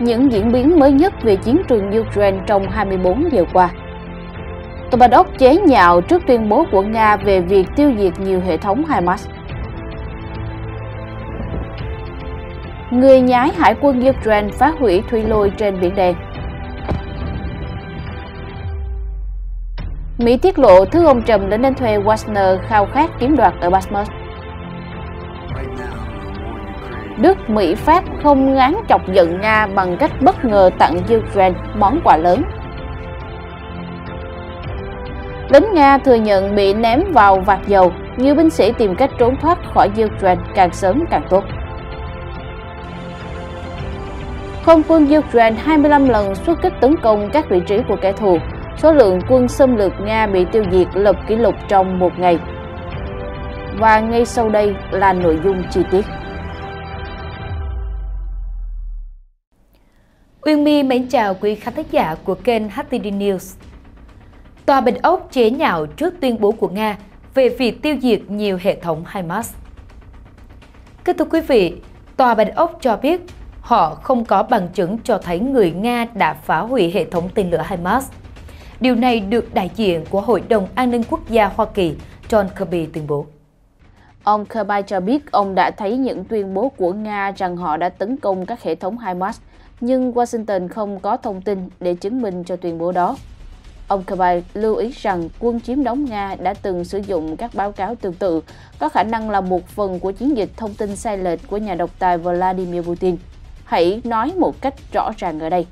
những diễn biến mới nhất về chiến trường Ukraine trong 24 giờ qua. Topadok chế nhạo trước tuyên bố của Nga về việc tiêu diệt nhiều hệ thống Hamas. Người nhái hải quân Ukraine phá hủy thủy lôi trên Biển Đen. Mỹ tiết lộ thứ ông trùm đã nên thuê Wagner khao khát chiếm đoạt ở Basmus. Đức, Mỹ, Pháp không ngán chọc giận Nga bằng cách bất ngờ tặng Ukraine món quà lớn. Lính Nga thừa nhận bị ném vào vạt dầu, nhiều binh sĩ tìm cách trốn thoát khỏi Ukraine càng sớm càng tốt. Không quân Ukraine 25 lần xuất kích tấn công các vị trí của kẻ thù. Số lượng quân xâm lược Nga bị tiêu diệt lập kỷ lục trong một ngày. Và ngay sau đây là nội dung chi tiết. Uyên My mến chào quý khán thính giả của kênh HTD News. Tòa Bình Ốc chế nhạo trước tuyên bố của Nga về việc tiêu diệt nhiều hệ thống HIMARS. Kính thưa quý vị, Tòa bình Ốc cho biết họ không có bằng chứng cho thấy người Nga đã phá hủy hệ thống tên lửa HIMARS. Điều này được đại diện của Hội đồng An ninh Quốc gia Hoa Kỳ John Kirby tuyên bố. Ông Kirby cho biết ông đã thấy những tuyên bố của Nga rằng họ đã tấn công các hệ thống HIMARS nhưng Washington không có thông tin để chứng minh cho tuyên bố đó. Ông Kirby lưu ý rằng quân chiếm đóng Nga đã từng sử dụng các báo cáo tương tự, có khả năng là một phần của chiến dịch thông tin sai lệch của nhà độc tài Vladimir Putin. Hãy nói một cách rõ ràng ở đây.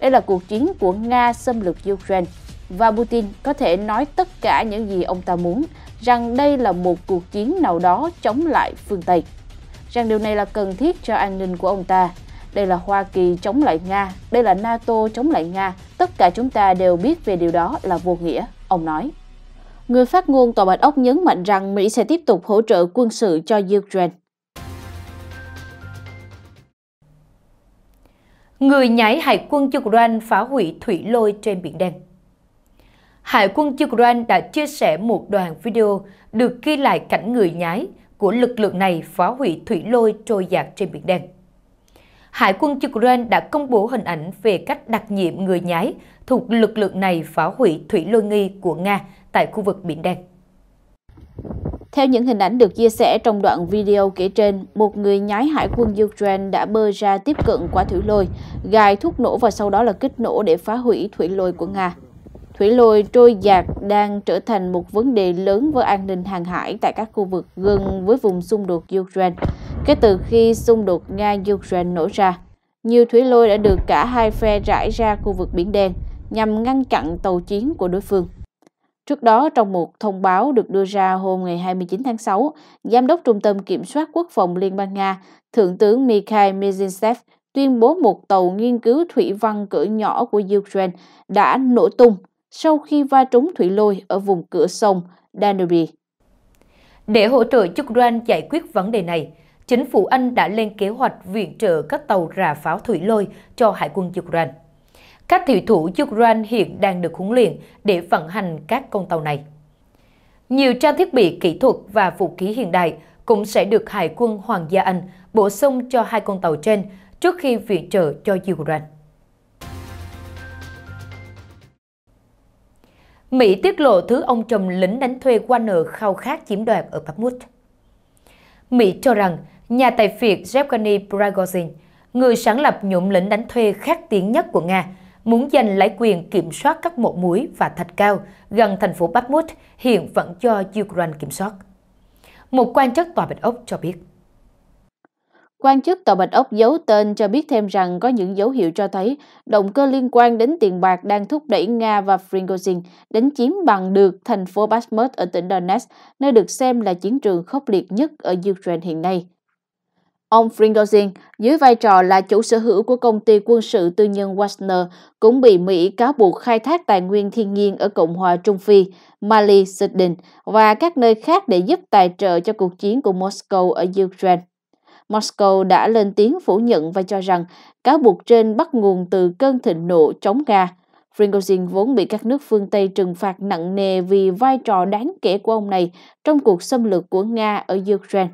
Đây là cuộc chiến của Nga xâm lược Ukraine và Putin có thể nói tất cả những gì ông ta muốn rằng đây là một cuộc chiến nào đó chống lại phương Tây. Rằng điều này là cần thiết cho an ninh của ông ta đây là Hoa Kỳ chống lại Nga, đây là NATO chống lại Nga, tất cả chúng ta đều biết về điều đó là vô nghĩa, ông nói. Người phát ngôn Tòa Bạch Ốc nhấn mạnh rằng Mỹ sẽ tiếp tục hỗ trợ quân sự cho Ukraine. Người nhảy hải quân Ukraine phá hủy thủy lôi trên Biển Đen Hải quân Ukraine đã chia sẻ một đoạn video được ghi lại cảnh người nhái của lực lượng này phá hủy thủy lôi trôi dạt trên Biển Đen. Hải quân Ukraine đã công bố hình ảnh về cách đặc nhiệm người nhái thuộc lực lượng này phá hủy thủy lôi nghi của Nga tại khu vực Biển Đen. Theo những hình ảnh được chia sẻ trong đoạn video kể trên, một người nhái hải quân Ukraine đã bơi ra tiếp cận quả thủy lôi, gài thuốc nổ và sau đó là kích nổ để phá hủy thủy lôi của Nga. Thủy lôi trôi dạt đang trở thành một vấn đề lớn với an ninh hàng hải tại các khu vực gần với vùng xung đột Ukraine. Kể từ khi xung đột Nga-Ukraine nổ ra, nhiều thủy lôi đã được cả hai phe rải ra khu vực Biển Đen nhằm ngăn chặn tàu chiến của đối phương. Trước đó, trong một thông báo được đưa ra hôm ngày 29 tháng 6, Giám đốc Trung tâm Kiểm soát Quốc phòng Liên bang Nga, Thượng tướng Mikhail Mezinsev tuyên bố một tàu nghiên cứu thủy văn cỡ nhỏ của Ukraine đã nổ tung sau khi va trúng thủy lôi ở vùng cửa sông Danube. Để hỗ trợ chức Ukraine giải quyết vấn đề này, chính phủ Anh đã lên kế hoạch viện trợ các tàu rà pháo thủy lôi cho Hải quân Ukraine. Các thủy thủ Ukraine hiện đang được huấn luyện để vận hành các con tàu này. Nhiều trang thiết bị kỹ thuật và vũ khí hiện đại cũng sẽ được Hải quân Hoàng gia Anh bổ sung cho hai con tàu trên trước khi viện trợ cho Ukraine. Mỹ tiết lộ thứ ông chồng lính đánh thuê Warner khao khát chiếm đoạt ở Bakhmut. Mỹ cho rằng nhà tài phiệt Yevgeny Prigozhin, người sáng lập nhụm lĩnh đánh thuê khét tiếng nhất của Nga, muốn giành lại quyền kiểm soát các mộ muối và thạch cao gần thành phố Bakhmut hiện vẫn do Ukraine kiểm soát. Một quan chức tòa Bạch Ốc cho biết. Quan chức tòa Bạch Ốc giấu tên cho biết thêm rằng có những dấu hiệu cho thấy động cơ liên quan đến tiền bạc đang thúc đẩy Nga và Prigozhin đánh chiếm bằng được thành phố Bakhmut ở tỉnh Donetsk, nơi được xem là chiến trường khốc liệt nhất ở Ukraine hiện nay. Ông Prigozhin, dưới vai trò là chủ sở hữu của công ty quân sự tư nhân Wagner, cũng bị Mỹ cáo buộc khai thác tài nguyên thiên nhiên ở Cộng hòa Trung Phi, Mali, Sudan và các nơi khác để giúp tài trợ cho cuộc chiến của Moscow ở Ukraine. Moscow đã lên tiếng phủ nhận và cho rằng cáo buộc trên bắt nguồn từ cơn thịnh nộ chống Nga. Prigozhin vốn bị các nước phương Tây trừng phạt nặng nề vì vai trò đáng kể của ông này trong cuộc xâm lược của Nga ở Ukraine.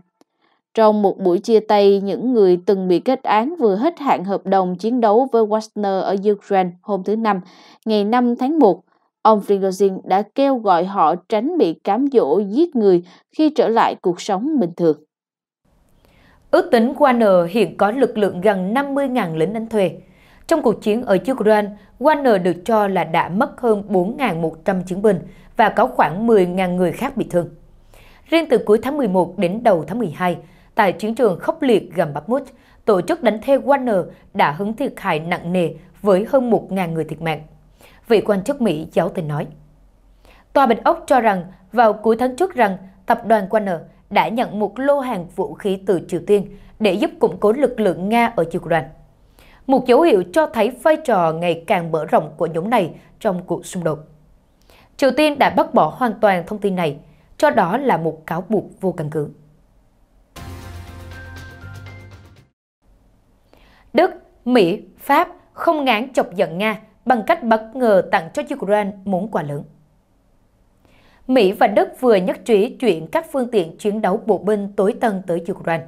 Trong một buổi chia tay, những người từng bị kết án vừa hết hạn hợp đồng chiến đấu với Wagner ở Ukraine hôm thứ Năm, ngày 5 tháng 1, ông Prigozhin đã kêu gọi họ tránh bị cám dỗ giết người khi trở lại cuộc sống bình thường. Ước tính Wagner hiện có lực lượng gần 50.000 lính đánh thuê. Trong cuộc chiến ở Ukraine, Wagner được cho là đã mất hơn 4.100 chiến binh và có khoảng 10.000 người khác bị thương. Riêng từ cuối tháng 11 đến đầu tháng 12, tại chiến trường khốc liệt gần Bakhmut, tổ chức đánh thuê Wagner đã hứng thiệt hại nặng nề với hơn 1.000 người thiệt mạng. Vị quan chức Mỹ giáo tình nói. Tòa Bạch Ốc cho rằng vào cuối tháng trước rằng tập đoàn Wagner đã nhận một lô hàng vũ khí từ Triều Tiên để giúp củng cố lực lượng Nga ở Ukraine. Một dấu hiệu cho thấy vai trò ngày càng mở rộng của nhóm này trong cuộc xung đột. Triều Tiên đã bác bỏ hoàn toàn thông tin này, cho đó là một cáo buộc vô căn cứ. Mỹ, Pháp không ngán chọc giận Nga bằng cách bất ngờ tặng cho Ukraine món quà lớn. Mỹ và Đức vừa nhất trí chuyển các phương tiện chiến đấu bộ binh tối tân tới Ukraine.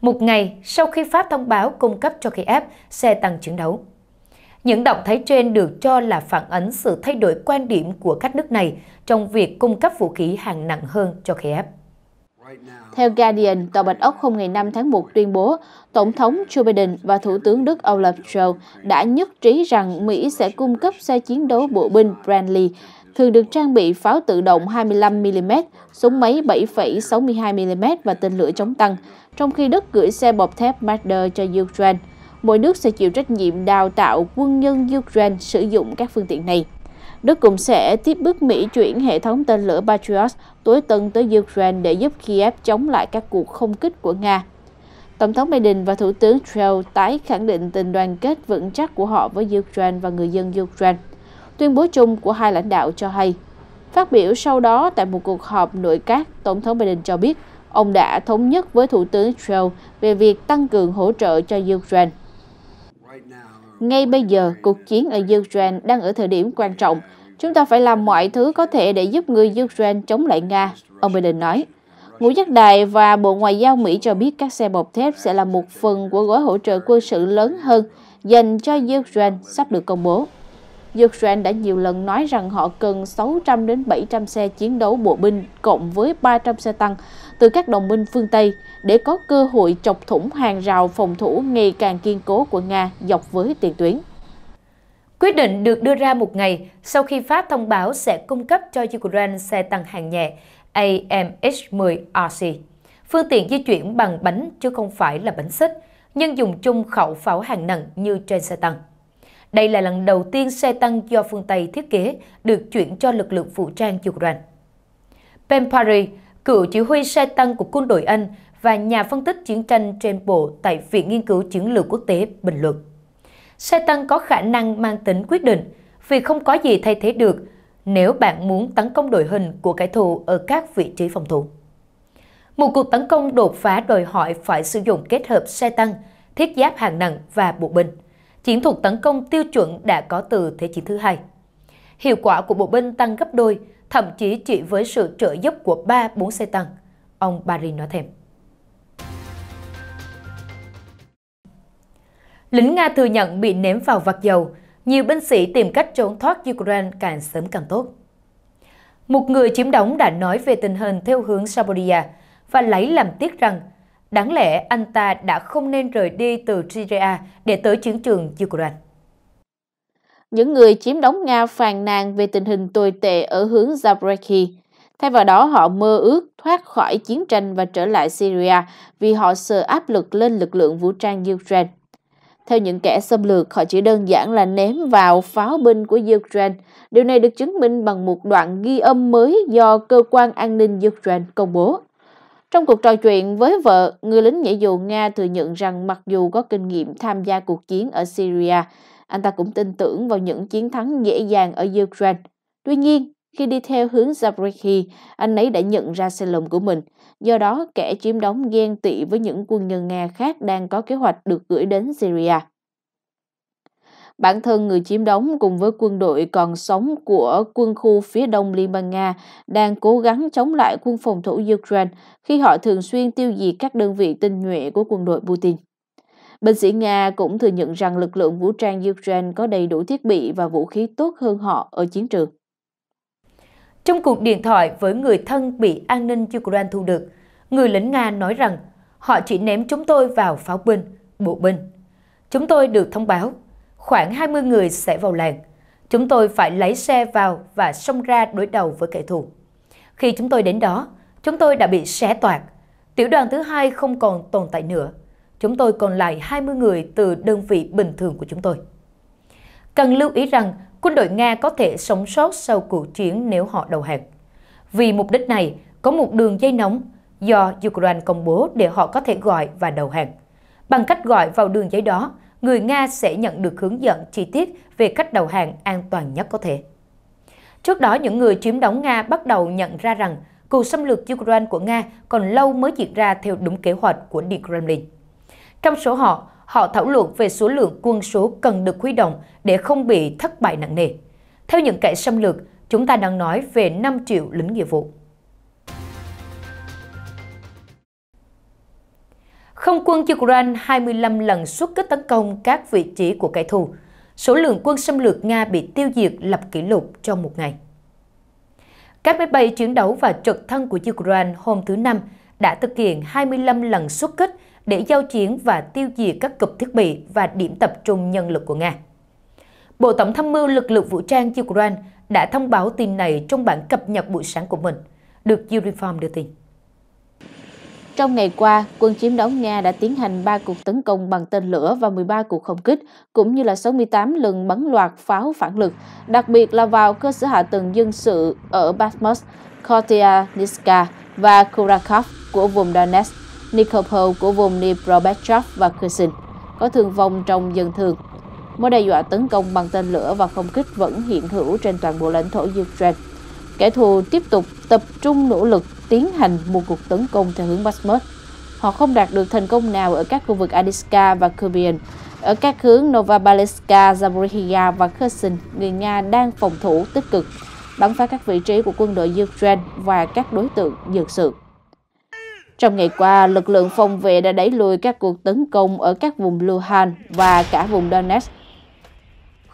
Một ngày sau khi Pháp thông báo cung cấp cho Kiev xe tăng chiến đấu. Những động thái trên được cho là phản ánh sự thay đổi quan điểm của các nước này trong việc cung cấp vũ khí hạng nặng hơn cho Kiev. Theo Guardian, Tòa Bạch Ốc hôm ngày 5 tháng 1 tuyên bố Tổng thống Joe Biden và Thủ tướng Đức Olaf Scholz đã nhất trí rằng Mỹ sẽ cung cấp xe chiến đấu bộ binh Bradley, thường được trang bị pháo tự động 25mm, súng máy 7,62mm và tên lửa chống tăng, trong khi Đức gửi xe bọc thép Marder cho Ukraine. Mỗi nước sẽ chịu trách nhiệm đào tạo quân nhân Ukraine sử dụng các phương tiện này. Đức cũng sẽ tiếp bước Mỹ chuyển hệ thống tên lửa Patriot tối tân tới Ukraine để giúp Kiev chống lại các cuộc không kích của Nga. Tổng thống Biden và Thủ tướng Trudeau tái khẳng định tình đoàn kết vững chắc của họ với Ukraine và người dân Ukraine. Tuyên bố chung của hai lãnh đạo cho hay. Phát biểu sau đó tại một cuộc họp nội các, Tổng thống Biden cho biết ông đã thống nhất với Thủ tướng Trudeau về việc tăng cường hỗ trợ cho Ukraine. Ngay bây giờ, cuộc chiến ở Ukraine đang ở thời điểm quan trọng. Chúng ta phải làm mọi thứ có thể để giúp người Ukraine chống lại Nga, ông Biden nói. Ngũ giác đài và Bộ Ngoại giao Mỹ cho biết các xe bọc thép sẽ là một phần của gói hỗ trợ quân sự lớn hơn dành cho Ukraine sắp được công bố. Ukraine đã nhiều lần nói rằng họ cần 600 đến 700 xe chiến đấu bộ binh cộng với 300 xe tăng từ các đồng minh phương Tây để có cơ hội chọc thủng hàng rào phòng thủ ngày càng kiên cố của Nga dọc với tiền tuyến. Quyết định được đưa ra một ngày sau khi Pháp thông báo sẽ cung cấp cho Ukraine xe tăng hạng nhẹ AMX-10RC, phương tiện di chuyển bằng bánh chứ không phải là bánh xích, nhưng dùng chung khẩu pháo hàng nặng như trên xe tăng. Đây là lần đầu tiên xe tăng do phương Tây thiết kế được chuyển cho lực lượng vũ trang Ukraine. Ben Parry, cựu chỉ huy xe tăng của quân đội Anh và nhà phân tích chiến tranh trên bộ tại Viện Nghiên cứu Chiến lược Quốc tế bình luận. Xe tăng có khả năng mang tính quyết định vì không có gì thay thế được nếu bạn muốn tấn công đội hình của kẻ thù ở các vị trí phòng thủ. Một cuộc tấn công đột phá đòi hỏi phải sử dụng kết hợp xe tăng, thiết giáp hạng nặng và bộ binh – chiến thuật tấn công tiêu chuẩn đã có từ Thế chiến thứ hai. Hiệu quả của bộ binh tăng gấp đôi, thậm chí chỉ với sự trợ giúp của 3-4 xe tăng, ông Barry nói thêm. Lính Nga thừa nhận bị ném vào vạc dầu, nhiều binh sĩ tìm cách trốn thoát Ukraine càng sớm càng tốt. Một người chiếm đóng đã nói về tình hình theo hướng Saboria và lấy làm tiếc rằng Đáng lẽ anh ta đã không nên rời đi từ Syria để tới chiến trường Ukraine. Những người chiếm đóng Nga phàn nàn về tình hình tồi tệ ở hướng Zaporizhia. Thay vào đó, họ mơ ước thoát khỏi chiến tranh và trở lại Syria vì họ sợ áp lực lên lực lượng vũ trang Ukraine. Theo những kẻ xâm lược, họ chỉ đơn giản là ném vào pháo binh của Ukraine. Điều này được chứng minh bằng một đoạn ghi âm mới do cơ quan an ninh Ukraine công bố. Trong cuộc trò chuyện với vợ, người lính nhảy dù Nga thừa nhận rằng mặc dù có kinh nghiệm tham gia cuộc chiến ở Syria, anh ta cũng tin tưởng vào những chiến thắng dễ dàng ở Ukraine. Tuy nhiên, khi đi theo hướng Zaporizhia, anh ấy đã nhận ra sai lầm của mình. Do đó, kẻ chiếm đóng ghen tị với những quân nhân Nga khác đang có kế hoạch được gửi đến Syria. Bản thân người chiếm đóng cùng với quân đội còn sống của quân khu phía đông Liên bang Nga đang cố gắng chống lại quân phòng thủ Ukraine khi họ thường xuyên tiêu diệt các đơn vị tinh nhuệ của quân đội Putin. Binh sĩ Nga cũng thừa nhận rằng lực lượng vũ trang Ukraine có đầy đủ thiết bị và vũ khí tốt hơn họ ở chiến trường. Trong cuộc điện thoại với người thân bị an ninh Ukraine thu được, người lính Nga nói rằng họ chỉ ném chúng tôi vào pháo binh, bộ binh. Chúng tôi được thông báo khoảng 20 người sẽ vào làng. Chúng tôi phải lấy xe vào và xông ra đối đầu với kẻ thù. Khi chúng tôi đến đó, chúng tôi đã bị xé toạc. Tiểu đoàn thứ hai không còn tồn tại nữa. Chúng tôi còn lại 20 người từ đơn vị bình thường của chúng tôi. Cần lưu ý rằng quân đội Nga có thể sống sót sau cuộc chiến nếu họ đầu hàng. Vì mục đích này, có một đường dây nóng do Ukraine công bố để họ có thể gọi và đầu hàng. Bằng cách gọi vào đường dây đó, người Nga sẽ nhận được hướng dẫn chi tiết về cách đầu hàng an toàn nhất có thể. Trước đó, những người chiếm đóng Nga bắt đầu nhận ra rằng cuộc xâm lược Ukraine của Nga còn lâu mới diễn ra theo đúng kế hoạch của Điện Kremlin. Trong số họ, họ thảo luận về số lượng quân số cần được huy động để không bị thất bại nặng nề. Theo những kẻ xâm lược, chúng ta đang nói về 5 triệu lính nghĩa vụ. Không quân Ukraine 25 lần xuất kích tấn công các vị trí của kẻ thù. Số lượng quân xâm lược Nga bị tiêu diệt lập kỷ lục trong một ngày. Các máy bay chiến đấu và trực thăng của Ukraine hôm thứ Năm đã thực hiện 25 lần xuất kích để giao chiến và tiêu diệt các cụm thiết bị và điểm tập trung nhân lực của Nga. Bộ Tổng tham mưu lực lượng vũ trang Ukraine đã thông báo tin này trong bản cập nhật buổi sáng của mình, được Uniform đưa tin. Trong ngày qua, quân chiếm đóng Nga đã tiến hành 3 cuộc tấn công bằng tên lửa và 13 cuộc không kích, cũng như là 68 lần bắn loạt pháo phản lực, đặc biệt là vào cơ sở hạ tầng dân sự ở Bakhmut, Kotianivka và Kurakov của vùng Donetsk, Nikopol của vùng Dnipropetrovsk và Kherson, có thương vong trong dân thường. Mối đe dọa tấn công bằng tên lửa và không kích vẫn hiện hữu trên toàn bộ lãnh thổ Ukraine. Kẻ thù tiếp tục tập trung nỗ lực tiến hành một cuộc tấn công theo hướng Basmut. Họ không đạt được thành công nào ở các khu vực Adiska và Kubian. Ở các hướng Novabaleska, Zaporizhia và Kherson, người Nga đang phòng thủ tích cực, bắn phá các vị trí của quân đội Ukraine và các đối tượng dược sự. Trong ngày qua, lực lượng phòng vệ đã đẩy lùi các cuộc tấn công ở các vùng Luhansk và cả vùng Donetsk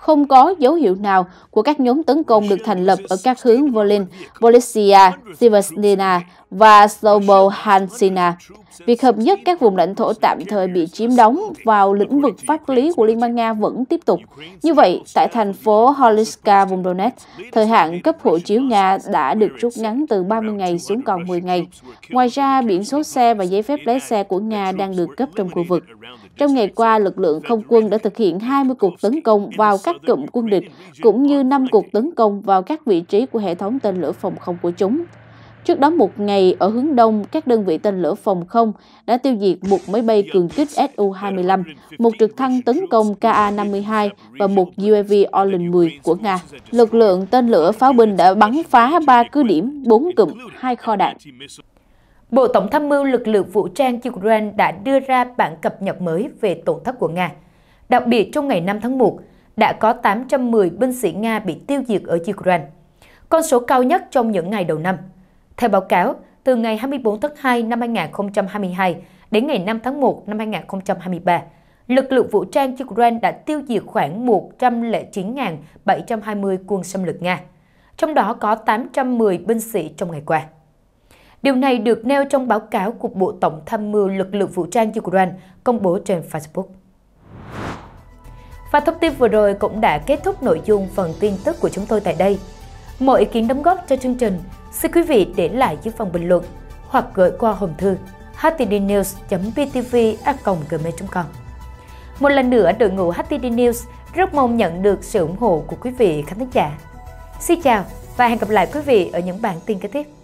không có dấu hiệu nào của các nhóm tấn công được thành lập ở các hướng Volin, Volesia, Sivastina và Slobohansina. Việc hợp nhất các vùng lãnh thổ tạm thời bị chiếm đóng vào lĩnh vực pháp lý của Liên bang Nga vẫn tiếp tục. Như vậy, tại thành phố Holyska, vùng Donetsk, thời hạn cấp hộ chiếu Nga đã được rút ngắn từ 30 ngày xuống còn 10 ngày. Ngoài ra, biển số xe và giấy phép lái xe của Nga đang được cấp trong khu vực. Trong ngày qua, lực lượng không quân đã thực hiện 20 cuộc tấn công vào các cụm quân địch, cũng như 5 cuộc tấn công vào các vị trí của hệ thống tên lửa phòng không của chúng. Trước đó một ngày, ở hướng đông, các đơn vị tên lửa phòng không đã tiêu diệt một máy bay cường kích Su-25, một trực thăng tấn công Ka-52 và một UAV Orlan 10 của Nga. Lực lượng tên lửa pháo binh đã bắn phá 3 cứ điểm, 4 cụm, 2 kho đạn. Bộ Tổng tham mưu lực lượng vũ trang Ukraine đã đưa ra bản cập nhật mới về tổn thất của Nga. Đặc biệt trong ngày 5 tháng 1, đã có 810 binh sĩ Nga bị tiêu diệt ở Ukraine, con số cao nhất trong những ngày đầu năm. Theo báo cáo, từ ngày 24 tháng 2 năm 2022 đến ngày 5 tháng 1 năm 2023, lực lượng vũ trang Ukraine đã tiêu diệt khoảng 109.720 quân xâm lược Nga, trong đó có 810 binh sĩ trong ngày qua. Điều này được nêu trong báo cáo của Bộ Tổng Tham mưu Lực lượng Vũ trang Ukraine công bố trên Facebook. Và thông tin vừa rồi cũng đã kết thúc nội dung phần tin tức của chúng tôi tại đây. Mọi ý kiến đóng góp cho chương trình, xin quý vị để lại dưới phần bình luận hoặc gửi qua hòm thư htdnews btv com Một lần nữa, đội ngũ HTD News rất mong nhận được sự ủng hộ của quý vị khán giả. Xin chào và hẹn gặp lại quý vị ở những bản tin kế tiếp.